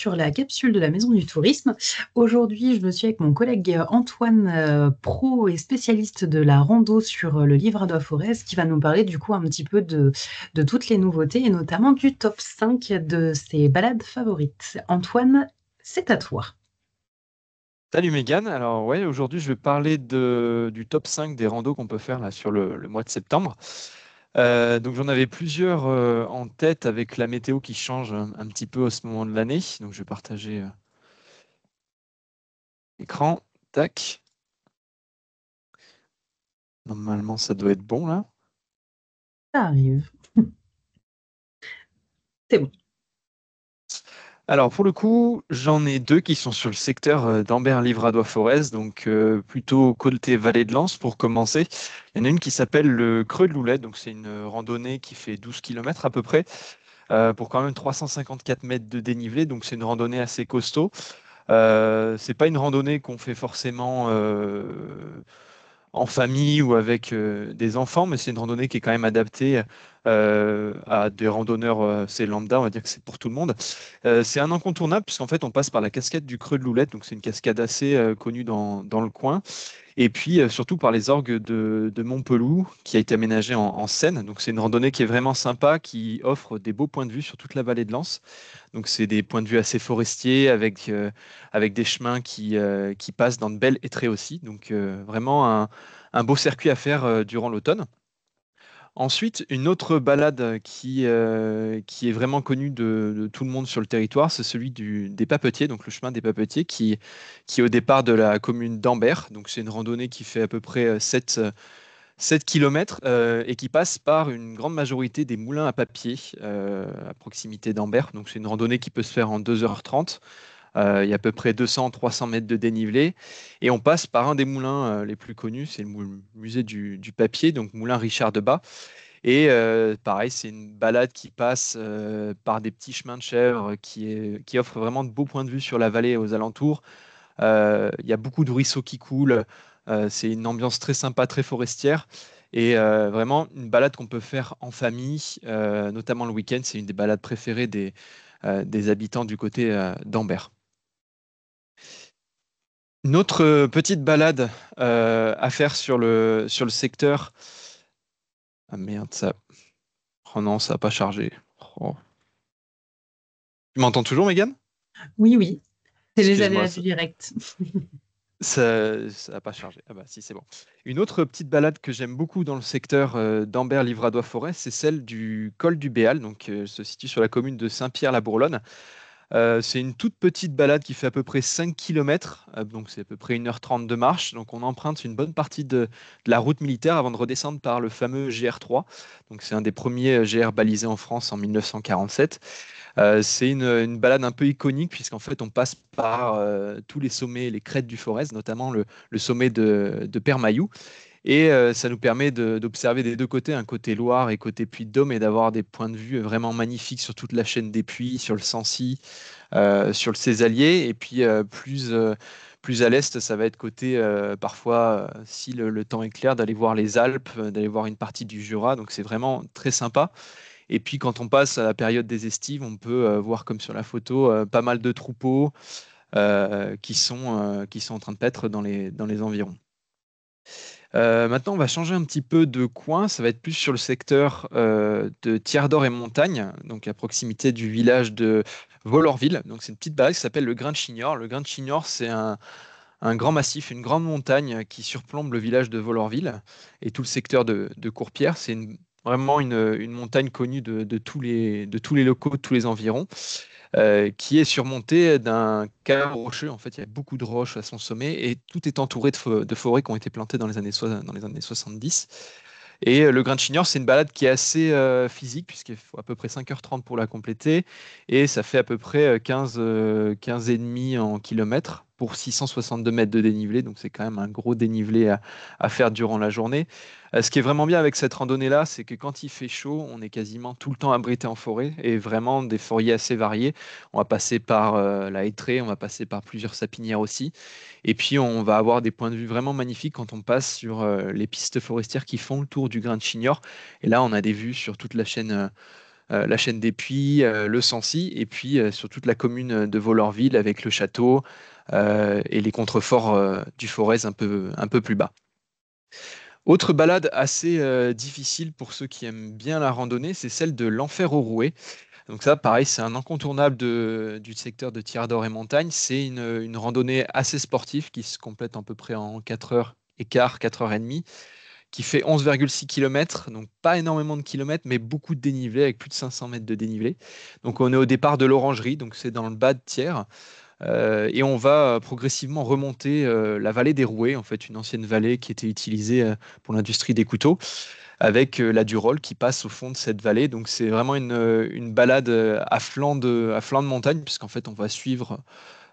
sur la capsule de la Maison du Tourisme. Aujourd'hui, je me suis avec mon collègue Antoine, euh, pro et spécialiste de la rando sur euh, le livre de forest, qui va nous parler du coup un petit peu de, de toutes les nouveautés et notamment du top 5 de ses balades favorites. Antoine, c'est à toi. Salut Mégane. Alors ouais, aujourd'hui je vais parler de, du top 5 des randos qu'on peut faire là sur le mois de septembre. Euh, donc j'en avais plusieurs euh, en tête avec la météo qui change un, petit peu à ce moment de l'année. Donc je vais partager l'écran. Euh, Tac. Normalement ça doit être bon là. Ça arrive. C'est bon. Alors pour le coup, j'en ai deux qui sont sur le secteur euh, d'Ambert Livradois Forez, donc euh, plutôt côté vallée de Lens pour commencer. Il y en a une qui s'appelle le Creux de Loulet, donc c'est une euh, randonnée qui fait 12 km à peu près, pour quand même 354 mètres de dénivelé, donc c'est une randonnée assez costaud. Euh, c'est pas une randonnée qu'on fait forcément en famille ou avec des enfants, mais c'est une randonnée qui est quand même adaptée euh, à des randonneurs, c'est euh, lambda, on va dire que c'est pour tout le monde. Euh, c'est un incontournable puisqu'en fait on passe par la cascade du Creux de l'Oulette, donc c'est une cascade assez connue dans, dans, le coin. Et puis surtout par les orgues de, de Montpelou qui a été aménagée en, en Seine. Donc c'est une randonnée qui est vraiment sympa, qui offre des beaux points de vue sur toute la vallée de Lens. Donc c'est des points de vue assez forestiers avec, avec des chemins qui, qui passent dans de belles étrées aussi. Donc vraiment un, un, beau circuit à faire durant l'automne. Ensuite, une autre balade qui, euh, qui est vraiment connue de, tout le monde sur le territoire, c'est celui des papetiers, donc le chemin des papetiers, qui, qui est au départ de la commune d'Ambert. Donc c'est une randonnée qui fait à peu près 7, 7 km et qui passe par une grande majorité des moulins à papier euh, à proximité d'Ambert. Donc c'est une randonnée qui peut se faire en 2h30. Euh, il y a à peu près 200-300 mètres de dénivelé. Et on passe par un des moulins euh, les plus connus, c'est le musée du, papier, donc moulin Richard de Bas. Et euh, pareil, c'est une balade qui passe par des petits chemins de chèvres qui, offre vraiment de beaux points de vue sur la vallée et aux alentours. Il y a beaucoup de ruisseaux qui coulent. c'est une ambiance très sympa, très forestière. Et vraiment, une balade qu'on peut faire en famille, notamment le week-end. C'est une des balades préférées des, des habitants du côté d'Ambert. Notre euh, petite balade euh, à faire sur le, sur le secteur. Ah merde, ça. Oh non, ça n'a pas chargé. Oh. Tu m'entends toujours, Megan Oui, oui. C'est les aléas direct. ça n'a pas chargé. Ah bah si, c'est bon. Une autre petite balade que j'aime beaucoup dans le secteur euh, d'Ambert livradois forêt c'est celle du col du Béal, donc se situe sur la commune de Saint-Pierre-la-Bourlonne. Euh, c'est une toute petite balade qui fait à peu près 5 km, euh, donc c'est à peu près 1h30 de marche. Donc on emprunte une bonne partie de, la route militaire avant de redescendre par le fameux GR3. Donc c'est un des premiers euh, GR balisés en France en 1947. c'est une, balade un peu iconique puisqu'en fait on passe par tous les sommets, les crêtes du Forez, notamment le, sommet de, de et euh, ça nous permet d'observer des deux côtés, un côté Loire et côté Puy-de-Dôme, et d'avoir des points de vue vraiment magnifiques sur toute la chaîne des puits, sur le Sancy, euh, sur le Césalier. Et puis euh, plus, plus à l'est, ça va être côté, parfois, si le, temps est clair, d'aller voir les Alpes, d'aller voir une partie du Jura. Donc c'est vraiment très sympa. Et puis quand on passe à la période des estives, on peut voir comme sur la photo pas mal de troupeaux. qui, sont, qui sont en train de paître dans les, dans les environs. Euh, maintenant, on va changer un petit peu de coin. Ça va être plus sur le secteur euh, de Tiers d'Or et Montagne, donc à proximité du village de Volorville. Donc, c'est une petite base qui s'appelle le Grain de Chignor. Le Grain de Chignor, c'est un, grand massif, une grande montagne qui surplombe le village de Volorville et tout le secteur de, de Courpierre. C'est une vraiment une, montagne connue de, tous les, locaux, de tous les environs, euh, qui est surmontée d'un cadre rocheux. En fait, il y a beaucoup de roches à son sommet et tout est entouré de, forêts qui ont été plantées dans les années, 70. Et euh, le Grand Chignor, c'est une balade qui est assez euh, physique, puisqu'il faut à peu près 5h30 pour la compléter. Et ça fait à peu près 15, km et demi en kilomètres pour 662 mètres de dénivelé, donc c'est quand même un gros dénivelé à, faire durant la journée. Euh, ce qui est vraiment bien avec cette randonnée-là, c'est que quand il fait chaud, on est quasiment tout le temps abrité en forêt et vraiment des forêts assez variés. On va passer par euh, la Hétrée, on va passer par plusieurs sapinières aussi. Et puis on va avoir des points de vue vraiment magnifiques quand on passe sur euh, les pistes forestières qui font le tour du grain de Chignor. Et là, on a des vues sur toute la chaîne euh, la chaîne des Puits, euh, le Sancy, et puis euh, sur toute la commune de Volorville avec le château et les contreforts du Forez un peu, plus bas. Autre balade assez difficile pour ceux qui aiment bien la randonnée, c'est celle de l'enfer au Rouet. Donc ça, pareil, c'est un incontournable du secteur de Tiers et Montagne. C'est une, randonnée assez sportive qui se complète à peu près en 4 h 15 4 h 30 qui fait 11,6 km, donc pas énormément de kilomètres, mais beaucoup de dénivelé, avec plus de 500 mètres de dénivelé. Donc on est au départ de l'Orangerie, donc c'est dans le bas de Thiers. Euh, et on va euh, progressivement remonter euh, la vallée des Rouets, en fait une ancienne vallée qui était utilisée pour l'industrie des couteaux, avec la Durolle qui passe au fond de cette vallée. Donc c'est vraiment une, balade à flanc de montagne, puisqu'en fait on va suivre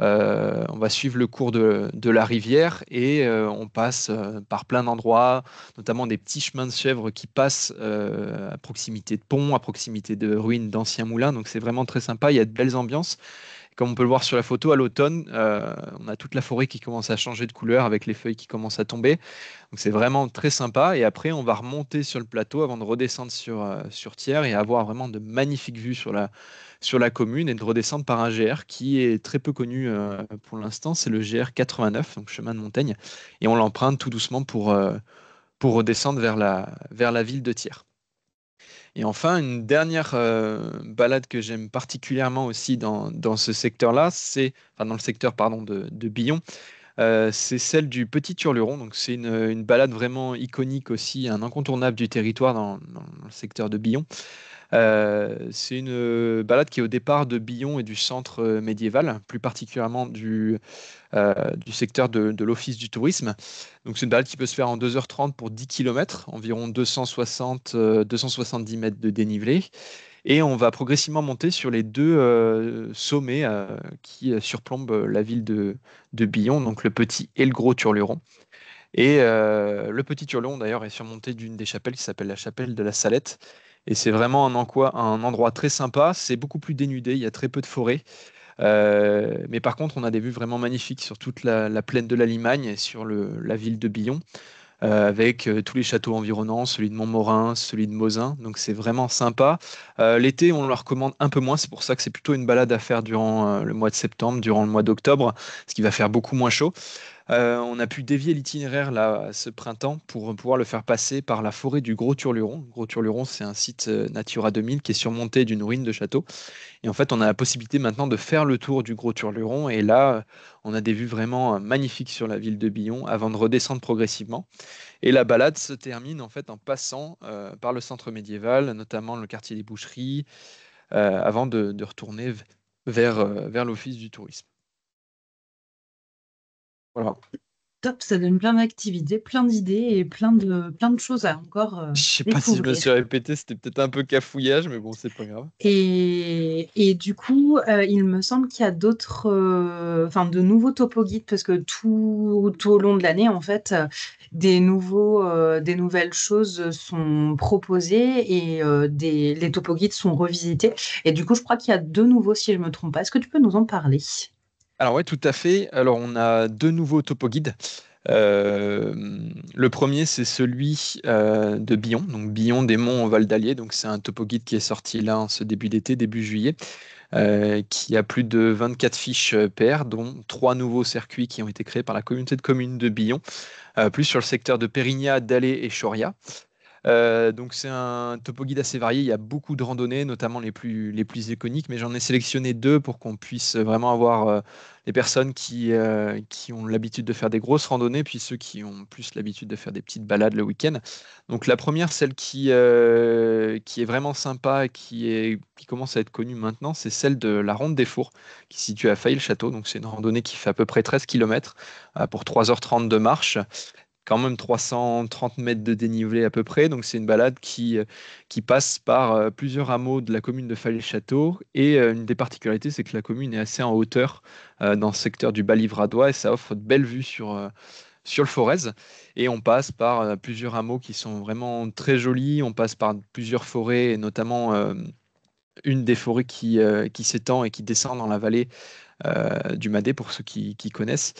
euh, on va suivre le cours de, la rivière et euh, on passe euh, par plein d'endroits, notamment des petits chemins de chèvres qui passent à proximité de ponts, à proximité de ruines d'anciens moulins. Donc c'est vraiment très sympa, il y a de belles ambiances. Comme on peut le voir sur la photo, à l'automne, euh, on a toute la forêt qui commence à changer de couleur avec les feuilles qui commencent à tomber. Donc c'est vraiment très sympa. Et après, on va remonter sur le plateau avant de redescendre sur, euh, sur Thiers et avoir vraiment de magnifiques vues sur la, sur la commune et de redescendre par un GR qui est très peu connu euh, pour l'instant. C'est le GR 89, donc chemin de montagne. Et on l'emprunte tout doucement pour, pour redescendre vers la, vers la ville de Thiers. Et enfin, une dernière euh, balade que j'aime particulièrement aussi dans, ce secteur-là, c'est, dans le secteur pardon, de, Billon, euh, c'est celle du Petit Turluron. Donc c'est une, balade vraiment iconique aussi, un incontournable du territoire dans le secteur de Billon. Euh, c'est une euh, balade qui est au départ de Billon et du centre euh, médiéval, plus particulièrement du, secteur de, l'Office du tourisme. Donc c'est une balade qui peut se faire en 2h30 pour 10 km, environ 260, 270 mètres de dénivelé. Et on va progressivement monter sur les deux sommets qui surplombent la ville de, Billon, donc le petit et le gros Turluron. Et le petit Turluron, d'ailleurs, est surmonté d'une des chapelles qui s'appelle la chapelle de la Salette, et c'est vraiment un, endroit, un endroit très sympa. C'est beaucoup plus dénudé, il y a très peu de forêt. Euh, mais par contre, on a des vues vraiment magnifiques sur toute la, plaine de la Limagne et sur la ville de Billon, euh, avec euh, tous les châteaux environnants, celui de Montmorin, celui de Mosin. Donc c'est vraiment sympa. L'été, on le recommande un peu moins. C'est pour ça que c'est plutôt une balade à faire durant le mois de septembre, durant le mois d'octobre, ce qui va faire beaucoup moins chaud. Euh, on a pu dévier l'itinéraire là ce printemps pour pouvoir le faire passer par la forêt du Gros Turluron. Gros Turluron, c'est un site euh, Natura 2000 qui est surmonté d'une ruine de château. Et en fait, on a la possibilité maintenant de faire le tour du Gros Turluron. Et là, on a des vues vraiment euh, magnifiques sur la ville de Billon avant de redescendre progressivement. Et la balade se termine en fait en passant par le centre médiéval, notamment le quartier des Boucheries, avant de, de retourner vers, vers l'office du tourisme. Voilà. Top, ça donne plein d'activités, plein d'idées et plein de, plein de choses à encore. Euh, je sais pas si je me suis répété, c'était peut-être un peu cafouillage, mais bon, c'est pas grave. Et, du coup, euh, il me semble qu'il y a d'autres, euh, enfin, de nouveaux topo guides parce que tout, au long de l'année, en fait, des nouveaux, euh, des nouvelles choses sont proposées et des, les topo guides sont revisités. Et du coup, je crois qu'il y a deux nouveaux, si je ne me trompe pas. Est-ce que tu peux nous en parler alors oui, tout à fait. Alors on a deux nouveaux topo guides. Euh, le premier, c'est celui euh, de Billon, donc Billon des Monts au Val d'Allier. Donc c'est un topo guide qui est sorti là en ce début d'été, début juillet, euh, qui a plus de 24 fiches paires, dont trois nouveaux circuits qui ont été créés par la communauté de communes de Billon, plus sur le secteur de Pérignat, Dallé et Choria. Euh, donc c'est un topo guide assez varié. Il y a beaucoup de randonnées, notamment les plus, les plus iconiques, mais j'en ai sélectionné deux pour qu'on puisse vraiment avoir euh, les personnes qui, euh, qui ont l'habitude de faire des grosses randonnées, puis ceux qui ont plus l'habitude de faire des petites balades le week-end. Donc la première, celle qui, qui est vraiment sympa, qui, est, qui commence à être connue maintenant, c'est celle de la Ronde des Fours, qui est située à Faille-le-Château. Donc c'est une randonnée qui fait à peu près 13 km pour 3h30 de marche quand même 330 mètres de dénivelé à peu près. Donc c'est une balade qui, euh, qui passe par euh, plusieurs hameaux de la commune de Falais-Château. Et euh, une des particularités, c'est que la commune est assez en hauteur dans le secteur du Balivradois et ça offre de belles vues sur, sur le Forez. Et on passe par plusieurs hameaux qui sont vraiment très jolis. On passe par plusieurs forêts, et notamment une des forêts qui, qui s'étend et qui descend dans la vallée euh, du Madé pour ceux qui, connaissent.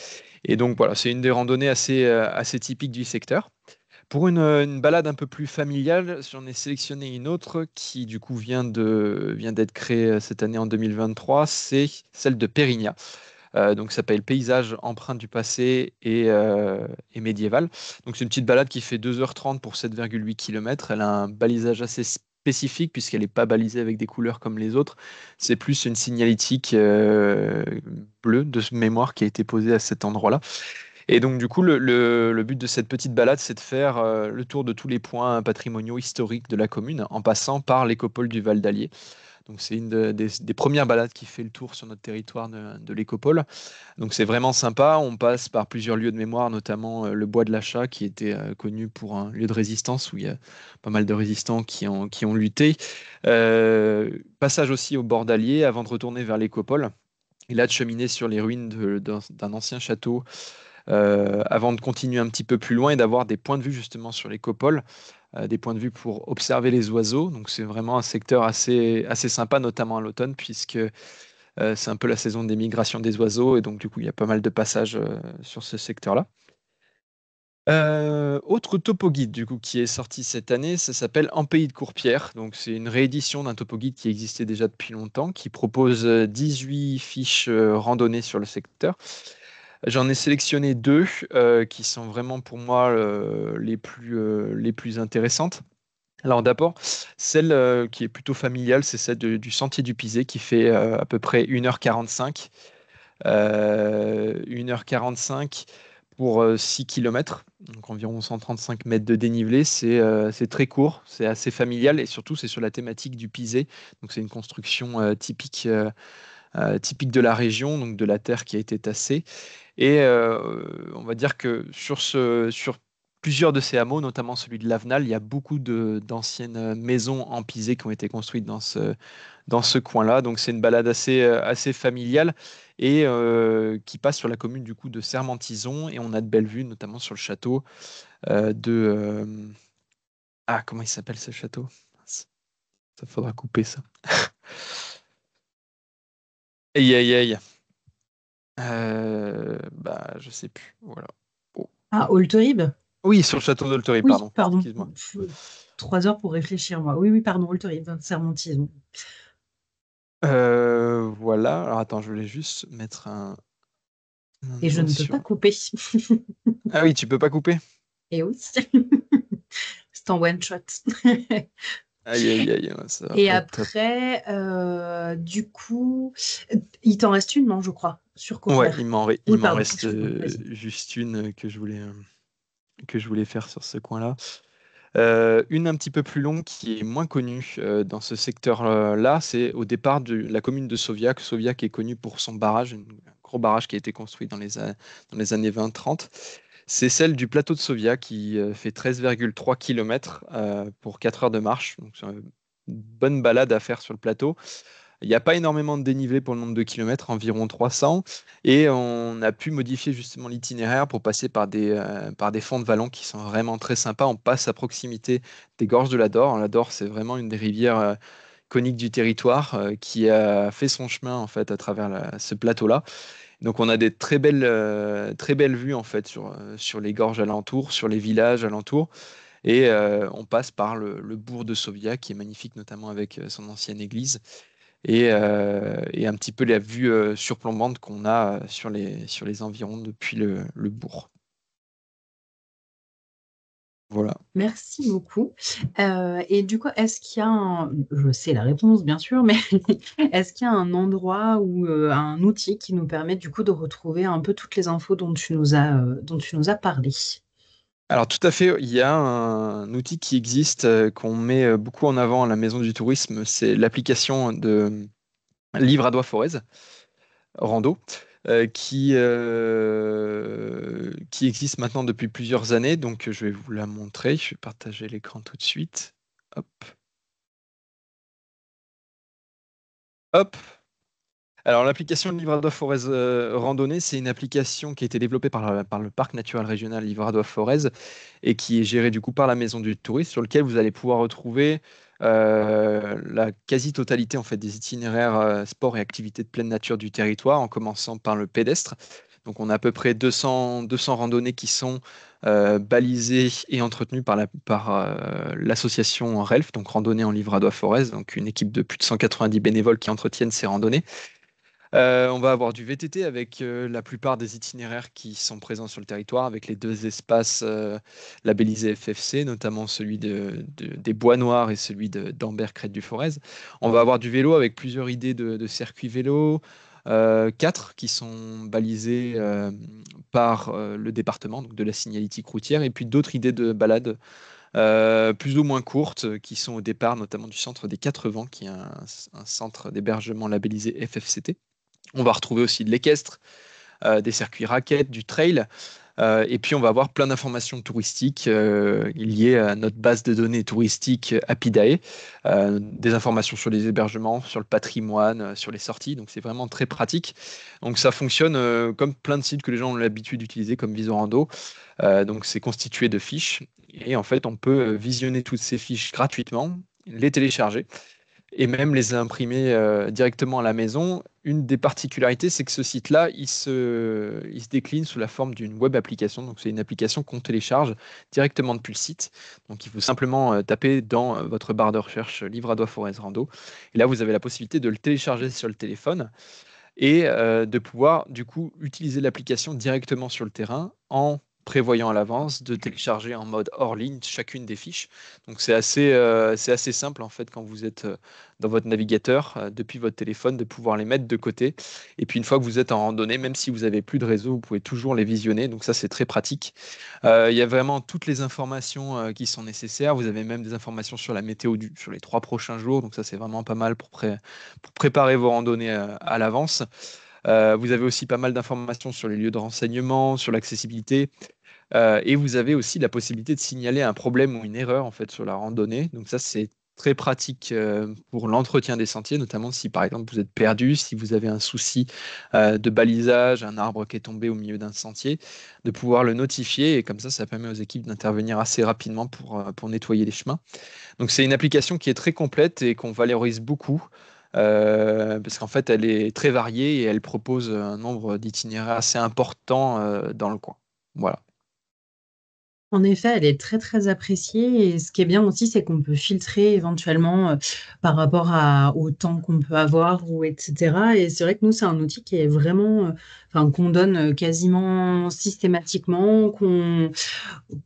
Et donc voilà, c'est une des randonnées assez, euh, assez typiques du secteur. Pour une, balade un peu plus familiale, j'en ai sélectionné une autre qui du coup vient de vient d'être créée euh, cette année en 2023. C'est celle de Périgna. Euh, donc s'appelle Paysage empreinte du passé et, et médiéval. Donc c'est une petite balade qui fait 2h30 pour 7,8 km. Elle a un balisage assez spécifique puisqu'elle n'est pas balisée avec des couleurs comme les autres. C'est plus une signalétique euh, bleue de mémoire qui a été posée à cet endroit-là. Et donc, du coup, le, but de cette petite balade, c'est de faire euh, le tour de tous les points patrimoniaux historiques de la commune, en passant par l'écopole du Val d'Allier c'est une des, premières balades qui fait le tour sur notre territoire de, l'écopole. Donc c'est vraiment sympa. On passe par plusieurs lieux de mémoire, notamment euh, le bois de l'achat qui était euh, connu pour un lieu de résistance où il y a pas mal de résistants qui ont, qui ont lutté. Euh, passage aussi au bord d'Allier avant de retourner vers l'écopole. Et là, de cheminer sur les ruines d'un ancien château euh, avant de continuer un petit peu plus loin et d'avoir des points de vue justement sur copoles, euh, des points de vue pour observer les oiseaux. Donc c'est vraiment un secteur assez, assez sympa, notamment à l'automne, puisque euh, c'est un peu la saison des migrations des oiseaux, et donc du coup il y a pas mal de passages sur ce secteur-là. autre topo guide du coup qui est sorti cette année, ça s'appelle En pays de Courpierre. Donc c'est une réédition d'un topo guide qui existait déjà depuis longtemps, qui propose 18 fiches randonnées sur le secteur J'en ai sélectionné deux euh, qui sont vraiment pour moi euh, les, plus, euh, les plus intéressantes. Alors d'abord, celle qui est plutôt familiale, c'est celle du Sentier du Pisé qui fait à peu près 1h45. 1h45 pour 6 km, donc environ 135 mètres de dénivelé. C'est, très court, c'est assez familial et surtout c'est sur la thématique du pisé. Donc c'est une construction typique, typique de la région, donc de la terre qui a été tassée. Et euh, on va dire que sur, ce, sur plusieurs de ces hameaux, notamment celui de Lavenal, il y a beaucoup d'anciennes maisons empisées qui ont été construites dans ce, dans ce coin-là. Donc c'est une balade assez, assez familiale et euh, qui passe sur la commune du coup de Sermentison et on a de belles vues notamment sur le château euh, de ah comment il s'appelle ce château ça faudra couper ça aïe aïe aïe euh, bah, je sais plus. Voilà. Oh. Ah, Olterib Oui, sur le château d'Olterib, pardon. pardon. moi Trois heures pour réfléchir, moi. Oui, oui, pardon, Olterib, hein, sermentisme. Euh, voilà. Alors attends, je voulais juste mettre un. Et je ne peux pas couper. ah oui, tu peux pas couper. Et oui. C'est en one shot. aïe, aïe, aïe. Ça Et après, euh, du coup, il t'en reste une, non, je crois il m'en, reste euh, juste une euh, que je voulais, euh, que je voulais faire sur ce coin-là. une un petit peu plus longue qui est moins connue dans ce secteur-là, c'est au départ de la commune de Soviac. Soviac est connue pour son barrage, un gros barrage qui a été construit dans les, années 20-30. C'est celle du plateau de Soviac qui fait 13,3 km pour 4 heures de marche. Donc, une bonne balade à faire sur le plateau. Il n'y a pas énormément de dénivelé pour le nombre de kilomètres, environ 300. Et on a pu modifier justement l'itinéraire pour passer par des, euh, par des fonds de vallons qui sont vraiment très sympas. On passe à proximité des gorges de la Dor. La Dor, c'est vraiment une des rivières euh, coniques du territoire euh, qui a fait son chemin en fait à travers ce plateau-là. Donc on a des très belles, très belles vues en fait sur, sur les gorges alentours, sur les villages alentours. Et on passe par le, le, bourg de Sovia, qui est magnifique, notamment avec son ancienne église. Euh, et, un petit peu la vue euh, surplombante qu'on a euh, sur les, sur les environs depuis le, bourg. Voilà. Merci beaucoup. et du coup, est-ce qu'il y a un, je sais la réponse bien sûr, mais est-ce qu'il y a un endroit ou un outil qui nous permet du coup de retrouver un peu toutes les infos dont tu nous as, dont tu nous as parlé alors tout à fait, il y a un outil qui existe, euh, qu'on met euh, beaucoup en avant à la Maison du Tourisme, c'est l'application de euh, Livre à doigt Forez, Rando, qui, qui existe maintenant depuis plusieurs années. Donc je vais vous la montrer, je vais partager l'écran tout de suite. Hop. Hop, alors l'application Livradois Forez euh, Randonnée, c'est une application qui a été développée par, le parc naturel régional Livradois Forez et qui est gérée du coup par la Maison du Tourisme, sur lequel vous allez pouvoir retrouver euh, la quasi-totalité en fait des itinéraires euh, sport et activités de pleine nature du territoire, en commençant par le pédestre. Donc on a à peu près 200, 200 randonnées qui sont balisées et entretenues par, l'association RELF, donc Randonnée en Livradois Forez, donc une équipe de plus de 190 bénévoles qui entretiennent ces randonnées. Euh, on va avoir du VTT avec euh, la plupart des itinéraires qui sont présents sur le territoire, avec les deux espaces euh, labellisés FFC, notamment celui des Bois Noirs et celui d'Ambert Crête du Forez. On va avoir du vélo avec plusieurs idées de, circuits vélo. quatre qui sont balisés par le département, donc de la signalétique routière, et puis d'autres idées de balades plus ou moins courtes, qui sont au départ notamment du centre des quatre vents, qui est un, un centre d'hébergement labellisé FFCT. On va retrouver aussi de l'équestre, euh, des circuits raquettes, du trail. Euh, et puis, on va avoir plein d'informations touristiques euh, liées à notre base de données touristique Apidae, des informations sur les hébergements, sur le patrimoine, sur les sorties. Donc, c'est vraiment très pratique. Donc, ça fonctionne comme plein de sites que les gens ont l'habitude d'utiliser, comme Visorando. donc, c'est constitué de fiches. Et en fait, on peut visionner toutes ces fiches gratuitement, les télécharger et même les imprimer euh, directement à la maison. Une des particularités, c'est que ce site-là, il se, il se décline sous la forme d'une web application. Donc, c'est une application qu'on télécharge directement depuis le site. Donc, il faut simplement euh, taper dans euh, votre barre de recherche Livre à doigt Forest Rando. Et là, vous avez la possibilité de le télécharger sur le téléphone et de pouvoir, du coup, utiliser l'application directement sur le terrain en prévoyant à l'avance de télécharger en mode hors ligne chacune des fiches. Donc c'est assez, euh, assez simple en fait quand vous êtes euh, dans votre navigateur euh, depuis votre téléphone de pouvoir les mettre de côté. Et puis une fois que vous êtes en randonnée, même si vous n'avez plus de réseau, vous pouvez toujours les visionner. Donc ça c'est très pratique. Il y a vraiment toutes les informations qui sont nécessaires. Vous avez même des informations sur la météo sur les trois prochains jours. Donc ça c'est vraiment pas mal pour, pour préparer vos randonnées à l'avance. Euh, vous avez aussi pas mal d'informations sur les lieux de renseignement, sur l'accessibilité. Euh, et vous avez aussi la possibilité de signaler un problème ou une erreur en fait sur la randonnée. Donc ça c'est très pratique euh, pour l'entretien des sentiers, notamment si par exemple vous êtes perdu, si vous avez un souci de balisage, un arbre qui est tombé au milieu d'un sentier, de pouvoir le notifier et comme ça ça permet aux équipes d'intervenir assez rapidement pour, pour nettoyer les chemins. Donc c'est une application qui est très complète et qu'on valorise beaucoup. Euh, parce qu'en fait, elle est très variée et elle propose un nombre d'itinéraires assez important euh, dans le coin. Voilà. En effet, elle est très, très appréciée. Et ce qui est bien aussi, c'est qu'on peut filtrer éventuellement euh, par rapport à, au temps qu'on peut avoir, ou etc. Et c'est vrai que nous, c'est un outil qui est vraiment, euh, enfin, qu'on donne euh, quasiment systématiquement, qu'on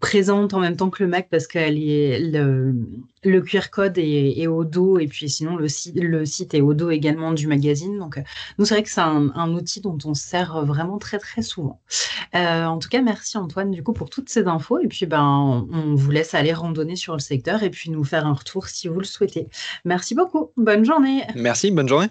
présente en même temps que le Mac parce qu'elle est le, QR code est, au dos. Et puis sinon, le, le site est au dos également du magazine. Donc, nous, c'est vrai que c'est un, outil dont on sert vraiment très, très souvent. en tout cas, merci Antoine, du coup, pour toutes ces infos. Et puis, ben, on, on vous laisse aller randonner sur le secteur et puis nous faire un retour si vous le souhaitez. Merci beaucoup. Bonne journée. Merci. Bonne journée.